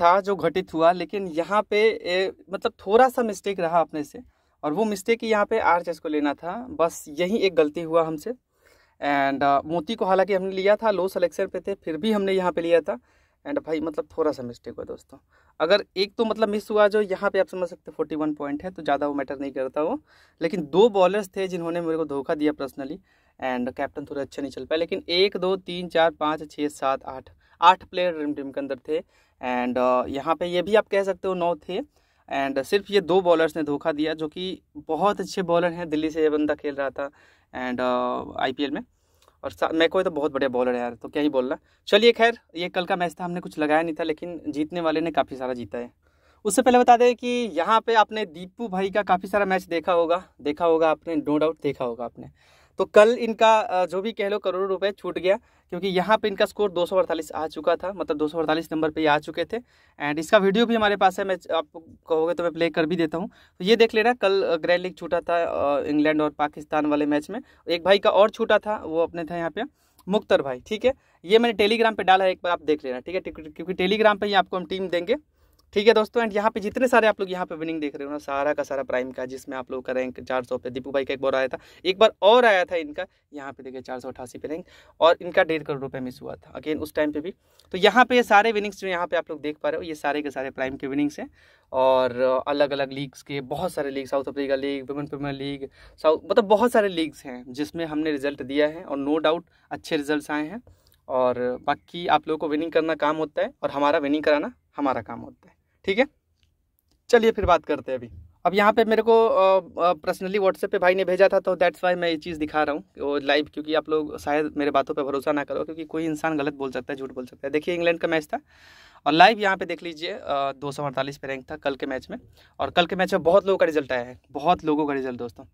था जो घटित हुआ लेकिन यहाँ पे ए, मतलब थोड़ा सा मिस्टेक रहा अपने से और वो मिस्टेक ही यहाँ पे आर चेस को लेना था बस यही एक गलती हुआ हमसे एंड uh, मोती को हालांकि हमने लिया था लो सलेक्शन पे थे फिर भी हमने यहाँ पे लिया था एंड भाई मतलब थोड़ा सा मिस्टेक हुआ दोस्तों अगर एक तो मतलब मिस हुआ जो यहाँ पे आप समझ सकते फोर्टी वन पॉइंट है तो ज़्यादा वो मैटर नहीं करता वो लेकिन दो बॉलर्स थे जिन्होंने मेरे को धोखा दिया पर्सनली एंड कैप्टन थोड़े अच्छे नहीं चल पाए लेकिन एक दो तीन चार पाँच छः सात आठ आठ प्लेयर रिम टीम के अंदर थे एंड uh, यहाँ पे ये भी आप कह सकते हो नौ थे एंड सिर्फ ये दो बॉलर्स ने धोखा दिया जो कि बहुत अच्छे बॉलर हैं दिल्ली से ये बंदा खेल रहा था एंड आई uh, में और कोई तो बहुत बढ़िया बॉलर है यार तो क्या ही बोलना चलिए खैर ये कल का मैच था हमने कुछ लगाया नहीं था लेकिन जीतने वाले ने काफ़ी सारा जीता है उससे पहले बता दें कि यहाँ पे आपने दीपू भाई का काफ़ी सारा मैच देखा होगा देखा होगा आपने नो डाउट देखा होगा आपने तो कल इनका जो भी कह लो करोड़ों रुपए छूट गया क्योंकि यहाँ पे इनका स्कोर दो आ चुका था मतलब दो नंबर पे ये आ चुके थे एंड इसका वीडियो भी हमारे पास है मैं आप कहोगे तो मैं प्ले कर भी देता हूँ तो ये देख लेना कल ग्रैंड लीग छूटा था इंग्लैंड और पाकिस्तान वाले मैच में एक भाई का और छूटा था वो अपने था यहाँ पे मुख्तर भाई ठीक है ये मैंने टेलीग्राम पर डाला है एक बार आप देख लेना ठीक है क्योंकि टेलीग्राम पर ही आपको हम टीम देंगे ठीक है दोस्तों एंड यहाँ पे जितने सारे आप लोग यहाँ पे विनिंग देख रहे हो ना सारा का सारा प्राइम का जिसमें आप लोग का रैंक चार सौ पे दीपू भाई का एक बार आया था एक बार और आया था इनका यहाँ पे देखिए चार सौ अठासी पे रैंक और इनका डेढ़ करोड़ रुपये मिस हुआ था अगेन उस टाइम पे भी तो यहाँ पे सारे विनिंग्स जो यहाँ पे आप लोग देख पा रहे हो ये सारे के सारे प्राइम के विनिंग्स हैं और अलग अलग लीग्स के बहुत सारे league South Africa league women premier league South मतलब बहुत सारे लीग्स हैं जिसमें हमने रिजल्ट दिया है और नो डाउट अच्छे रिजल्ट आए हैं और बाकी आप लोगों को विनिंग करना काम होता है और हमारा विनिंग कराना हमारा काम होता है ठीक है चलिए फिर बात करते हैं अभी अब यहाँ पे मेरे को पर्सनली व्हाट्सएप पे भाई ने भेजा था तो दैट्स वाई मैं ये चीज़ दिखा रहा हूँ वो लाइव क्योंकि आप लोग शायद मेरे बातों पे भरोसा ना करो क्योंकि कोई इंसान गलत बोल सकता है झूठ बोल सकता है देखिए इंग्लैंड का मैच था और लाइव यहाँ पे देख लीजिए दो सौ अड़तालीस पे रैंक था कल के मैच में और कल के मैच में बहुत लोगों का रिजल्ट आया है बहुत लोगों का रिजल्ट दोस्तों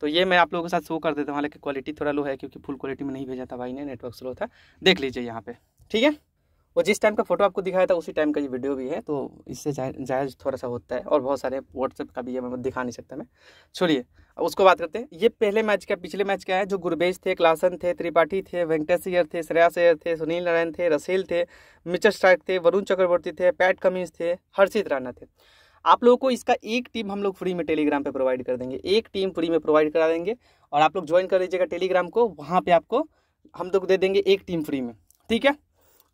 तो ये मैं आप लोगों के साथ शो कर देता हूँ हालांकि क्वालिटी थोड़ा लो है क्योंकि फुल क्वालिटी में नहीं भेजा था भाई ने नेटवर्क स्लो था देख लीजिए यहाँ पर ठीक है वो जिस टाइम का फोटो आपको दिखाया था उसी टाइम का ये वीडियो भी है तो इससे जायज़ थोड़ा सा होता है और बहुत सारे व्हाट्सएप का भी ये मैं दिखा नहीं सकता मैं छोड़िए अब उसको बात करते हैं ये पहले मैच का पिछले मैच का है जो गुरबेज थे क्लासन थे त्रिपाठी थे वेंकटेश अयर थे श्रेयास अयर थे सुनील नारायण थे रसेल थे मिचर स्ट्राइक थे वरुण चक्रवर्ती थे पैट कमिंस थे हर्षित राणा थे आप लोगों को इसका एक टीम हम लोग फ्री में टेलीग्राम पे प्रोवाइड कर देंगे एक टीम फ्री में प्रोवाइड करा देंगे और आप लोग ज्वाइन कर लीजिएगा टेलीग्राम को वहाँ पे आपको हम लोग दे देंगे एक टीम फ्री में ठीक है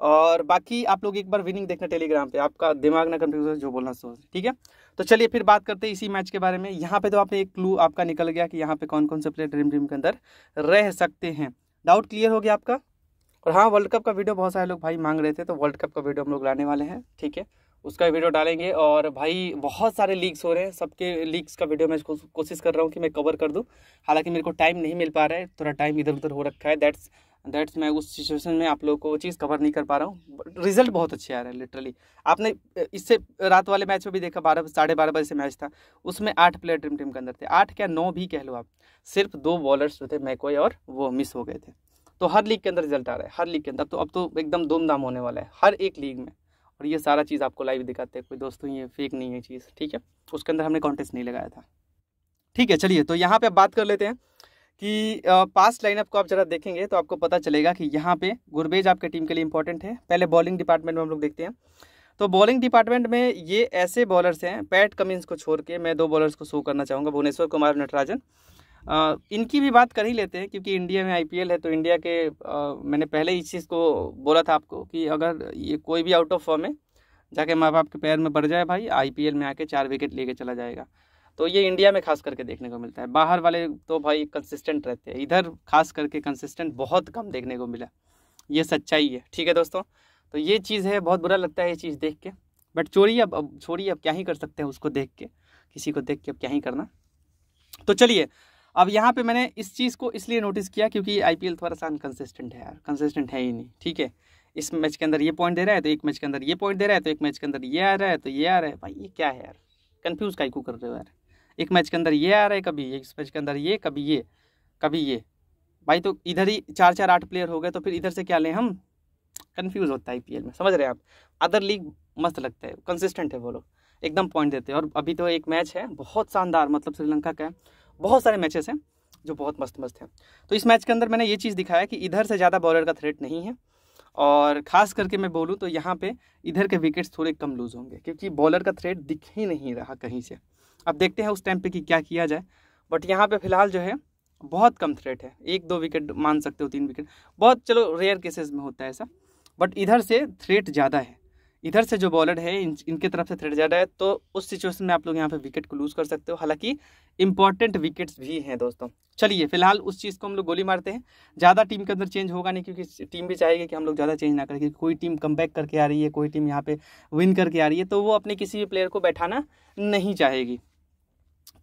और बाकी आप लोग एक बार विनिंग देखना टेलीग्राम पे आपका दिमाग ना कंफ्यूज हो जो बोलना सोच ठीक है तो चलिए फिर बात करते हैं इसी मैच के बारे में यहाँ पे तो आपने एक क्लू आपका निकल गया कि यहाँ पे कौन कौन से प्लेयर ड्रीम ड्रीम के अंदर रह सकते हैं डाउट क्लियर हो गया आपका और हाँ वर्ल्ड कप का वीडियो बहुत सारे लोग भाई मांग रहे थे तो वर्ल्ड कप का वीडियो हम लोग लाने वाले हैं ठीक है उसका वीडियो डालेंगे और भाई बहुत सारे लीक्स हो रहे हैं सबके लीक्स का वीडियो मैं कोशिश कर रहा हूँ कि मैं कवर कर दूँ हालांकि मेरे को टाइम नहीं मिल पा रहा है थोड़ा टाइम इधर उधर हो रखा है दैट्स दैट्स मैं उस सिचुएशन में आप लोग को वो चीज़ कवर नहीं कर पा रहा हूँ रिजल्ट बहुत अच्छे आ रहे हैं लिटरली आपने इससे रात वाले मैच में भी देखा बारह साढ़े बारह बजे से मैच था उसमें आठ प्लेयर ड्रीम टीम के अंदर थे आठ क्या नौ भी कह लो आप सिर्फ दो बॉलर्स जो थे मैकोय और वो मिस हो गए थे तो हर लीग के अंदर रिजल्ट आ रहा है हर लीग के अंदर तो अब तो एकदम धूमधाम होने वाला है हर एक लीग में और ये सारा चीज़ आपको लाइव दिखाते हैं कोई दोस्तों ये फेक नहीं है चीज़ ठीक है उसके अंदर हमने कॉन्टेस्ट नहीं लगाया था ठीक है चलिए तो यहाँ पे बात कर लेते हैं कि पास्ट लाइनअप को आप जरा देखेंगे तो आपको पता चलेगा कि यहाँ पे गुरबेज आपके टीम के लिए इंपॉर्टेंट है पहले बॉलिंग डिपार्टमेंट में हम लोग देखते हैं तो बॉलिंग डिपार्टमेंट में ये ऐसे बॉलर्स हैं पैट कमिंस को छोड़ के मैं दो बॉलर्स को शो करना चाहूँगा भुवनेश्वर कुमार नटराजन इनकी भी बात कर ही लेते हैं क्योंकि इंडिया में आई है तो इंडिया के आ, मैंने पहले इस चीज़ को बोला था आपको कि अगर ये कोई भी आउट ऑफ फॉर्म है जाके माँ बाप के पैर में बढ़ जाए भाई आई में आके चार विकेट लेके चला जाएगा तो ये इंडिया में खास करके देखने को मिलता है बाहर वाले तो भाई कंसिस्टेंट रहते हैं इधर खास करके कंसिस्टेंट बहुत कम देखने को मिला ये सच्चाई है ठीक है दोस्तों तो ये चीज़ है बहुत बुरा लगता है ये चीज़ देख के बट चोरी अब अब छोड़िए अब क्या ही कर सकते हैं उसको देख के किसी को देख के अब क्या ही करना तो चलिए अब यहाँ पे मैंने इस चीज़ को इसलिए नोटिस किया क्योंकि आई पी थोड़ा सा अनकंसिस्टेंट है यार कंसिस्टेंट है ही नहीं ठीक है इस मैच के अंदर ये पॉइंट दे रहा है तो एक मैच के अंदर ये पॉइंट दे रहा है तो एक मैच के अंदर ये आ रहा है तो ये आ रहा है भाई ये क्या है यार कन्फ्यूज़ काई को कर रहे हो यार एक मैच के अंदर ये आ रहा है कभी एक मैच के अंदर ये कभी ये कभी ये भाई तो इधर ही चार चार आठ प्लेयर हो गए तो फिर इधर से क्या लें हम कन्फ्यूज होता है आई में समझ रहे हैं आप अदर लीग मस्त लगता है कंसिस्टेंट है वो लोग एकदम पॉइंट देते हैं और अभी तो एक मैच है बहुत शानदार मतलब श्रीलंका का बहुत सारे मैचेस हैं जो बहुत मस्त मस्त हैं तो इस मैच के अंदर मैंने ये चीज़ दिखाया कि इधर से ज़्यादा बॉलर का थ्रेट नहीं है और ख़ास करके मैं बोलूँ तो यहाँ पे इधर के विकेट्स थोड़े कम लूज़ होंगे क्योंकि बॉलर का थ्रेट दिख ही नहीं रहा कहीं से अब देखते हैं उस टाइम पे कि क्या किया जाए बट यहाँ पे फिलहाल जो है बहुत कम थ्रेट है एक दो विकेट मान सकते हो तीन विकेट बहुत चलो रेयर केसेस में होता है ऐसा बट इधर से थ्रेट ज़्यादा है इधर से जो बॉलर है इन, इनके तरफ से थ्रेट ज़्यादा है तो उस सिचुएशन में आप लोग यहाँ पे विकेट को लूज़ कर सकते हो हालांकि इंपॉर्टेंट विकेट्स भी हैं दोस्तों चलिए फिलहाल उस चीज़ को हम लोग गोली मारते हैं ज़्यादा टीम के अंदर चेंज होगा नहीं क्योंकि टीम भी चाहेगी कि हम लोग ज़्यादा चेंज ना करें क्योंकि कोई टीम कम करके आ रही है कोई टीम यहाँ पर विन करके आ रही है तो वो अपने किसी भी प्लेयर को बैठाना नहीं चाहेगी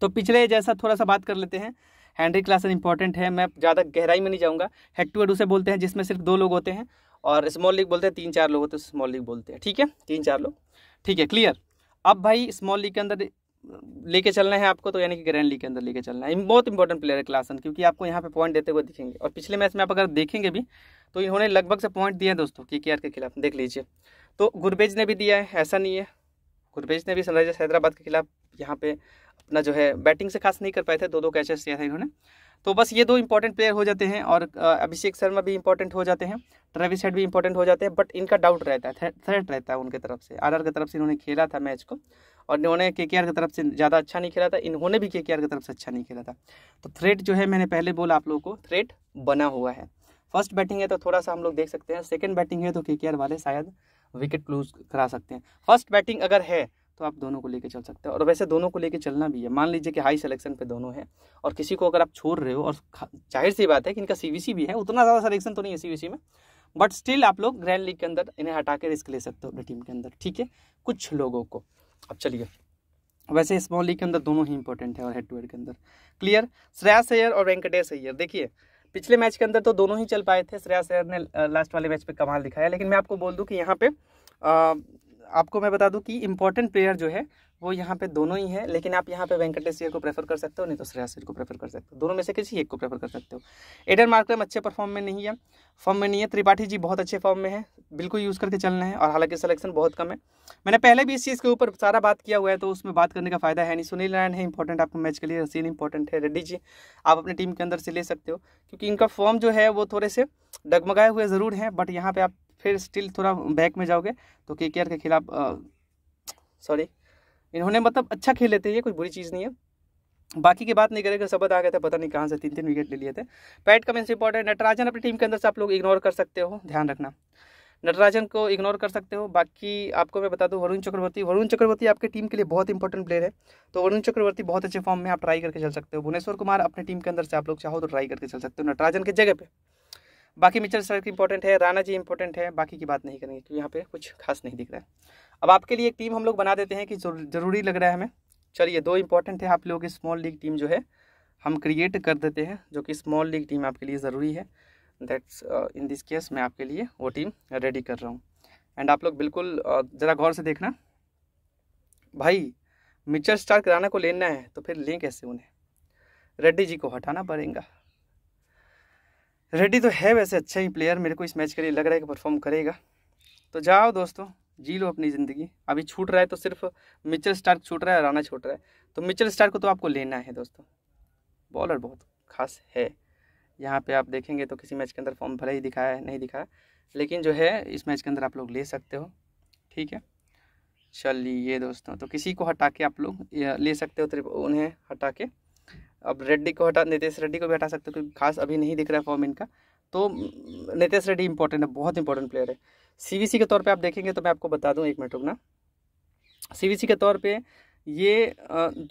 तो पिछले जैसा थोड़ा सा बात कर लेते हैं हैंड्री क्लासेस इंपॉर्टेंट है मैं ज़्यादा गहराई में नहीं जाऊँगा हेड टू हेड उसे बोलते हैं जिसमें सिर्फ दो लोग होते हैं और स्मॉल लीग बोलते हैं तीन चार लोग होते हैं स्मॉल लीग बोलते हैं ठीक है तीन चार लोग ठीक है क्लियर अब भाई स्मॉल लीग के अंदर लेके चलना है आपको तो यानी कि ग्रैंड लीग के अंदर लेके चलना है बहुत इंपॉर्टेंट प्लेयर है क्लासन क्योंकि आपको यहाँ पे पॉइंट देते हुए दिखेंगे और पिछले मैच में आप अगर देखेंगे भी तो इन्होंने लगभग से पॉइंट दिए हैं दोस्तों के के के खिलाफ देख लीजिए तो गुरबेज ने भी दिया है ऐसा नहीं है गुरबेज ने भी सनराइजर्स हैदराबाद के खिलाफ यहाँ पे अपना जो है बैटिंग से खास नहीं कर पाए थे दो दो कैचेस दिया था इन्होंने तो बस ये दो इंपॉर्टेंट प्लेयर हो जाते हैं और अभिषेक शर्मा भी इंपॉर्टेंट हो जाते हैं ट्रेविस हेड भी इंपॉर्टेंट हो जाते हैं बट इनका डाउट रहता है थ्रेट रहता है उनके तरफ से आर की तरफ से इन्होंने खेला था मैच को और इन्होंने के की तरफ से ज़्यादा अच्छा नहीं खेला था इन्होंने भी के की तरफ से अच्छा नहीं खेला था तो थ्रेट जो है मैंने पहले बोला आप लोगों को थ्रेट बना हुआ है फर्स्ट बैटिंग है तो थोड़ा सा हम लोग देख सकते हैं सेकेंड बैटिंग है तो के वाले शायद विकेट क्लूज करा सकते हैं फर्स्ट बैटिंग अगर है तो आप दोनों को लेके चल सकते हो और वैसे दोनों को लेके चलना भी है मान लीजिए कि हाई सिलेक्शन पे दोनों है और किसी को अगर आप छोड़ रहे हो और जाहिर सी बात है कि इनका सी भी है उतना ज़्यादा सिलेक्शन तो नहीं है सी में बट स्टिल आप लोग ग्रैंड लीग के अंदर इन्हें हटा के रिस्क ले सकते हो अपनी टीम के अंदर ठीक है कुछ लोगों को अब चलिए वैसे स्मॉल लीग के अंदर दोनों ही इंपॉर्टेंट है और हेड टू हेड के अंदर क्लियर श्रेयस अय्यर और वेंकटेश अय्यर देखिए पिछले मैच के अंदर तो दोनों ही चल पाए थे श्रेयास अय्यर ने लास्ट वाले मैच पे कमाल दिखाया लेकिन मैं आपको बोल दूं कि यहाँ पे आपको मैं बता दूं कि इम्पोर्टेंट प्लेयर जो है वो यहाँ पे दोनों ही है लेकिन आप यहाँ पे वेंकटेश को प्रेफर कर सकते हो नहीं तो श्रेयस को प्रेफर कर सकते हो दोनों में से किसी एक को प्रेफर कर सकते हो एडन मार्क्रम अच्छे परफॉर्म में नहीं है फॉर्म में नहीं है त्रिपाठी जी बहुत अच्छे फॉर्म में है बिल्कुल यूज़ करके चलना है और हालांकि सलेक्शन बहुत कम है मैंने पहले भी इस चीज़ के ऊपर सारा बात किया हुआ है तो उसमें बात करने का फायदा है नहीं सुनील नारायण है इंपॉर्टेंट आपको मैच के लिए रसीन इंपॉर्टेंट है रेड्डी जी आप अपनी टीम के अंदर से ले सकते हो क्योंकि इनका फॉर्म जो है वो थोड़े से डगमगाए हुए ज़रूर हैं बट यहाँ पर आप फिर स्टिल थोड़ा बैक में जाओगे तो के के खिलाफ सॉरी इन्होंने मतलब अच्छा खेल लेते हैं ये कोई बुरी चीज़ नहीं है बाकी की बात नहीं करेगा सबद आ गए थे पता नहीं कहाँ से तीन तीन विकेट ले लिए थे पैट कमिंस इंपॉर्टेंट नटराजन अपनी टीम के अंदर से आप लोग इग्नोर कर सकते हो ध्यान रखना नटराजन को इग्नोर कर सकते हो बाकी आपको मैं बता दूं वरुण चक्रवर्ती वरुण चक्रवर्ती आपके टीम के लिए बहुत इंपॉर्टेंट प्लेयर है तो वरुण चक्रवर्ती बहुत अच्छे फॉर्म में आप ट्राई करके चल सकते हो भुवनेश्वर कुमार अपने टीम के अंदर से आप लोग चाहो तो ट्राई करके चल सकते हो नटराजन की जगह पर बाकी मिचल सर्क इंपॉर्टेंट है राणा जी इंपॉर्टेंट है बाकी की बात नहीं करेंगे क्योंकि यहाँ पे कुछ खास नहीं दिख रहा है अब आपके लिए एक टीम हम लोग बना देते हैं कि ज़रूरी लग रहा है हमें चलिए दो इंपॉर्टेंट है आप लोगों की स्मॉल लीग टीम जो है हम क्रिएट कर देते हैं जो कि स्मॉल लीग टीम आपके लिए ज़रूरी है दैट्स इन दिस केस मैं आपके लिए वो टीम रेडी कर रहा हूँ एंड आप लोग बिल्कुल uh, ज़रा गौर से देखना भाई मिचल स्टार्क राना को लेना है तो फिर लें कैसे उन्हें रेड्डी जी को हटाना पड़ेगा रेडी तो है वैसे अच्छा ही प्लेयर मेरे को इस मैच के लिए लग रहा है कि परफॉर्म करेगा तो जाओ दोस्तों जी लो अपनी ज़िंदगी अभी छूट रहा है तो सिर्फ मिचल स्टार छूट रहा है राना छूट रहा है तो मिचल स्टार को तो आपको लेना है दोस्तों बॉलर बहुत खास है यहाँ पे आप देखेंगे तो किसी मैच के अंदर फॉर्म भले ही दिखाया है नहीं दिखाया लेकिन जो है इस मैच के अंदर आप लोग ले सकते हो ठीक है चलिए दोस्तों तो किसी को हटा के आप लोग ले सकते हो तो उन्हें हटा के अब रेड्डी को हटा नितेश रेड्डी को भी हटा सकते हो क्योंकि खास अभी नहीं दिख रहा है फॉर्म इनका तो नितेश रेड्डी इंपॉर्टेंट है बहुत इंपॉर्टेंट प्लेयर है सीवीसी के तौर पे आप देखेंगे तो मैं आपको बता दूं एक मिनट रुकना सीवीसी के तौर पे ये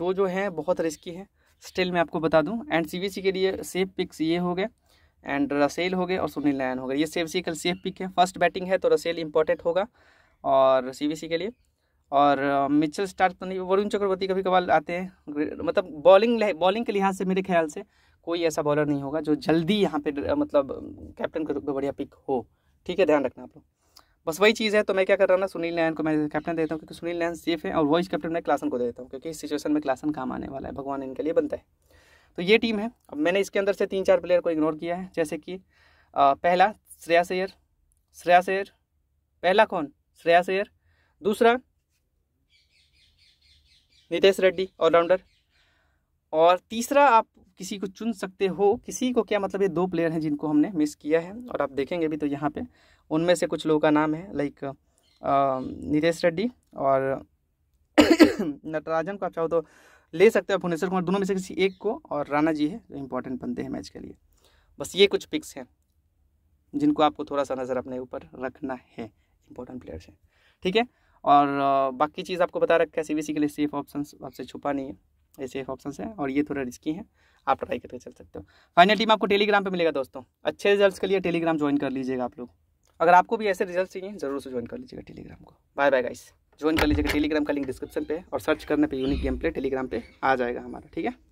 दो जो हैं बहुत रिस्की है स्टिल मैं आपको बता दूं एंड सीवीसी के लिए सेफ पिक्स ये हो गए एंड रसेल हो गए और सुनील नारायण हो गए ये सेफ सी कल सेफ पिक है फर्स्ट बैटिंग है तो रसेल इंपॉर्टेंट होगा और सीवीसी के लिए और मिचल स्टार्क तो नहीं वरुण चक्रवर्ती कभी कभार आते हैं मतलब बॉलिंग बॉलिंग के लिहाज से मेरे ख्याल से कोई ऐसा बॉलर नहीं होगा जो जल्दी यहाँ पे मतलब कैप्टन के रूप में बढ़िया पिक हो ठीक है ध्यान रखना आप लोग बस वही चीज़ है तो मैं क्या कर रहा ना सुनील नैन को मैं कैप्टन देता हूँ क्योंकि सुनील नैन सेफ है और वाइस कैप्टन मैं क्लासन को दे देता हूँ क्योंकि इस सिचुएशन में क्लासन काम आने वाला है भगवान इनके लिए बनता है तो ये टीम है अब मैंने इसके अंदर से तीन चार प्लेयर को इग्नोर किया है जैसे कि पहला श्रेया सैयर श्रेया सैयर पहला कौन श्रेया सैयर दूसरा नितेश रेड्डी ऑलराउंडर और तीसरा आप किसी को चुन सकते हो किसी को क्या मतलब ये दो प्लेयर हैं जिनको हमने मिस किया है और आप देखेंगे भी तो यहाँ पे उनमें से कुछ लोगों का नाम है लाइक नितेश रेड्डी और नटराजन को आप चाहो तो ले सकते हो भुवनेश्वर कुमार दोनों में से किसी एक को और राणा जी है जो इम्पोर्टेंट बनते हैं मैच के लिए बस ये कुछ पिक्स हैं जिनको आपको थोड़ा सा नज़र अपने ऊपर रखना है इम्पोर्टेंट प्लेयर्स हैं ठीक है और बाकी चीज़ आपको बता रखा है सी बी सी के लिए सेफ ऑप्शन आपसे छुपा नहीं है ये सेफ ऑप्शन है और ये थोड़ा रिस्की है आप ट्राई करके चल सकते हो फाइनल टीम आपको टेलीग्राम पे मिलेगा दोस्तों अच्छे रिजल्ट्स के लिए टेलीग्राम ज्वाइन कर लीजिएगा आप लोग अगर आपको भी ऐसे रिजल्ट चाहिए जरूर से ज्वाइन कर लीजिएगा टेलीग्राम को बाय बाय गाइस ज्वाइन कर लीजिएगा टेलीग्राम का लिंक डिस्क्रिप्शन पे और सर्च करने पे यूनिक गेम प्ले टेलीग्राम पे आ जाएगा हमारा ठीक है